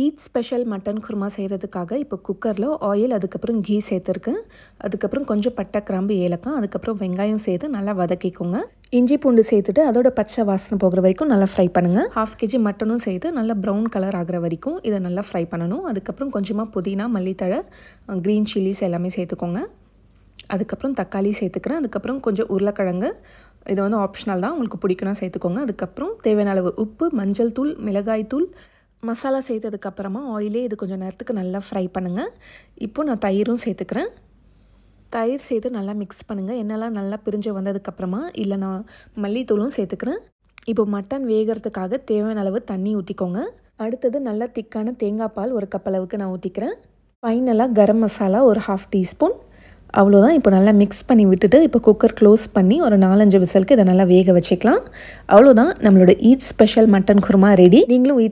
Eid special mutton kurma செய்கிறதுக்காக இப்போ குக்கரில் ஆயில் அதுக்கப்புறம் கீ சேர்த்துருக்கேன் அதுக்கப்புறம் கொஞ்சம் பட்டை கிராம்பு ஏலக்காய் அதுக்கப்புறம் வெங்காயம் சேர்த்து நல்லா வதக்கிக்கோங்க இஞ்சி பூண்டு சேர்த்துட்டு அதோட பச்சை வாசனை போகிற வரைக்கும் நல்லா ஃப்ரை பண்ணுங்கள் ஹாஃப் கேஜி மட்டனும் சேர்த்து நல்லா ப்ரௌன் கலர் ஆகிற வரைக்கும் இதை நல்லா ஃப்ரை பண்ணணும் அதுக்கப்புறம் கொஞ்சமாக புதினா மல்லித்தழை க்ரீன் சில்லிஸ் எல்லாமே சேர்த்துக்கோங்க அதுக்கப்புறம் தக்காளி சேர்த்துக்கிறேன் அதுக்கப்புறம் கொஞ்சம் உருளைக்கிழங்கு இது வந்து ஆப்ஷனல் தான் உங்களுக்கு பிடிக்கணும் சேர்த்துக்கோங்க அதுக்கப்புறம் தேவையான அளவு உப்பு மஞ்சள் தூள் மிளகாய் தூள் மசாலா சேர்த்ததுக்கப்புறமா ஆயிலே இது கொஞ்சம் நேரத்துக்கு நல்லா ஃப்ரை பண்ணுங்கள் இப்போது நான் தயிரும் சேர்த்துக்கிறேன் தயிர் சேர்த்து நல்லா மிக்ஸ் பண்ணுங்கள் என்னெல்லாம் நல்லா பிரிஞ்சு வந்ததுக்கப்புறமா இல்லை நான் மல்லித்தூளும் சேர்த்துக்கிறேன் இப்போ மட்டன் வேகிறதுக்காக தேவையான அளவு தண்ணி ஊற்றிக்கோங்க அடுத்தது நல்லா திக்கான தேங்காய் பால் ஒரு கப் அளவுக்கு நான் ஊற்றிக்கிறேன் ஃபைனலாக கரம் மசாலா ஒரு ஹாஃப் டீஸ்பூன் அவ்வளோதான் இப்போ நல்லா மிக்ஸ் பண்ணி விட்டுட்டு இப்போ குக்கர் க்ளோஸ் பண்ணி ஒரு நாலஞ்சு விசலுக்கு இதை நல்லா வேக வச்சுக்கலாம் அவ்வளோதான் நம்மளோட Eid special mutton korma ready நீங்களும்